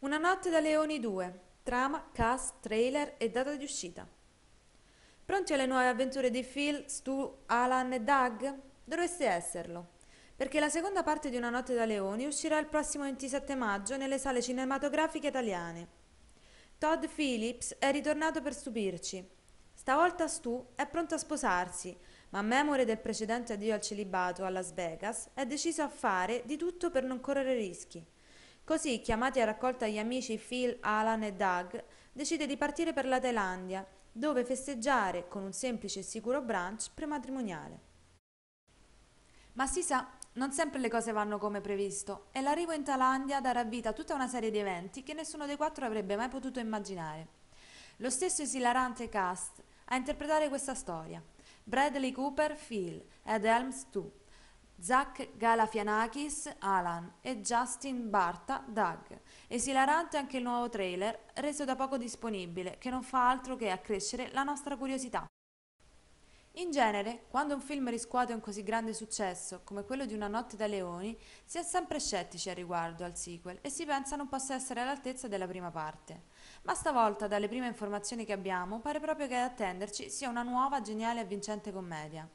Una notte da leoni 2. Trama, cast, trailer e data di uscita. Pronti alle nuove avventure di Phil, Stu, Alan e Doug? Dovreste esserlo, perché la seconda parte di Una notte da leoni uscirà il prossimo 27 maggio nelle sale cinematografiche italiane. Todd Phillips è ritornato per stupirci. Stavolta Stu è pronto a sposarsi, ma memore del precedente addio al celibato a Las Vegas, è deciso a fare di tutto per non correre rischi Così, chiamati a raccolta gli amici Phil, Alan e Doug, decide di partire per la Thailandia, dove festeggiare con un semplice e sicuro brunch prematrimoniale. Ma si sa, non sempre le cose vanno come previsto e l'arrivo in Thailandia darà vita a tutta una serie di eventi che nessuno dei quattro avrebbe mai potuto immaginare. Lo stesso esilarante cast a interpretare questa storia. Bradley Cooper, Phil, Ed Helms 2, Zach Galafianakis, Alan e Justin Barta, Doug. Esilarante anche il nuovo trailer, reso da poco disponibile, che non fa altro che accrescere la nostra curiosità. In genere, quando un film riscuote un così grande successo come quello di Una notte da leoni, si è sempre scettici al riguardo al sequel e si pensa non possa essere all'altezza della prima parte. Ma stavolta, dalle prime informazioni che abbiamo, pare proprio che ad attenderci sia una nuova, geniale e vincente commedia.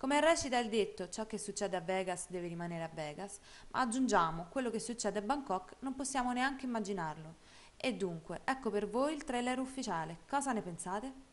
Come recita il detto, ciò che succede a Vegas deve rimanere a Vegas, ma aggiungiamo, quello che succede a Bangkok non possiamo neanche immaginarlo. E dunque, ecco per voi il trailer ufficiale. Cosa ne pensate?